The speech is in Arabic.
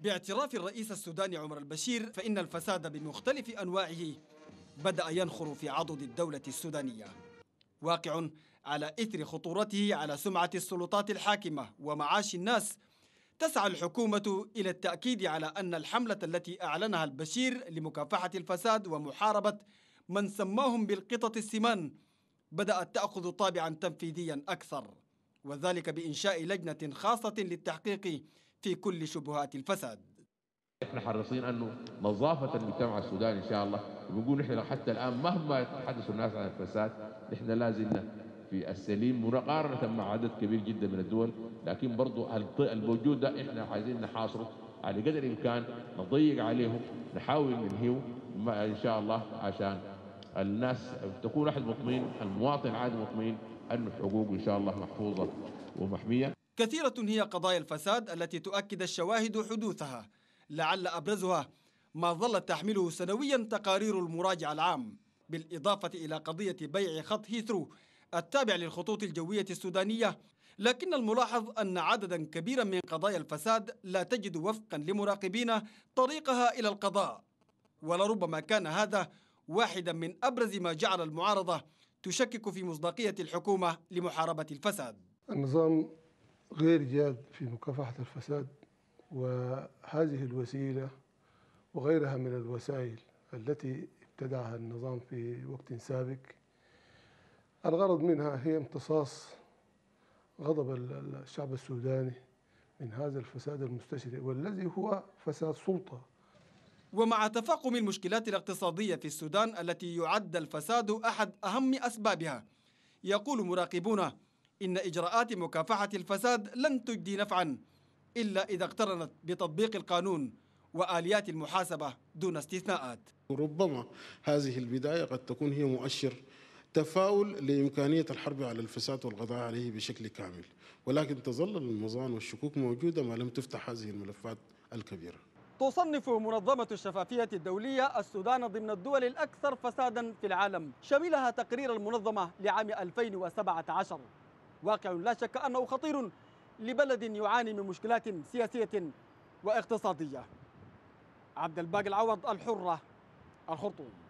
باعتراف الرئيس السوداني عمر البشير فإن الفساد بمختلف أنواعه بدأ ينخر في عضد الدولة السودانية واقع على إثر خطورته على سمعة السلطات الحاكمة ومعاش الناس تسعى الحكومة إلى التأكيد على أن الحملة التي أعلنها البشير لمكافحة الفساد ومحاربة من سماهم بالقطط السمان بدأت تأخذ طابعا تنفيذيا أكثر وذلك بإنشاء لجنة خاصة للتحقيق في كل شبهات الفساد احنا حريصين انه نظافه المجتمع السوداني ان شاء الله بنقول نحن حتى الان مهما تحدثوا الناس عن الفساد نحن لازلنا في السليم مقارنه مع عدد كبير جدا من الدول لكن برضو الموجود ده احنا عايزين نحاصره على قدر الامكان نضيق عليهم نحاول ننهيه ان شاء الله عشان الناس تكون واحد مطمئن المواطن عادي مطمئن ان حقوقه ان شاء الله محفوظه ومحميه كثيرة هي قضايا الفساد التي تؤكد الشواهد حدوثها لعل أبرزها ما ظلت تحمله سنويا تقارير المراجع العام بالإضافة إلى قضية بيع خط هيثرو التابع للخطوط الجوية السودانية لكن الملاحظ أن عددا كبيرا من قضايا الفساد لا تجد وفقا لمراقبين طريقها إلى القضاء ولربما كان هذا واحدا من أبرز ما جعل المعارضة تشكك في مصداقية الحكومة لمحاربة الفساد النظام غير جاد في مكافحة الفساد وهذه الوسيلة وغيرها من الوسائل التي ابتدعها النظام في وقت سابق الغرض منها هي امتصاص غضب الشعب السوداني من هذا الفساد المستشرئ والذي هو فساد سلطة ومع تفاقم المشكلات الاقتصادية في السودان التي يعد الفساد أحد أهم أسبابها يقول مراقبون إن إجراءات مكافحة الفساد لن تجدي نفعا إلا إذا اقترنت بتطبيق القانون وآليات المحاسبة دون استثناءات ربما هذه البداية قد تكون هي مؤشر تفاؤل لإمكانية الحرب على الفساد والقضاء عليه بشكل كامل ولكن تظل المظان والشكوك موجودة ما لم تفتح هذه الملفات الكبيرة تصنف منظمة الشفافية الدولية السودان ضمن الدول الأكثر فسادا في العالم شملها تقرير المنظمة لعام 2017 واقع لا شك أنه خطير لبلد يعاني من مشكلات سياسية واقتصادية عبد الباقي العوض الحرة الخرطوم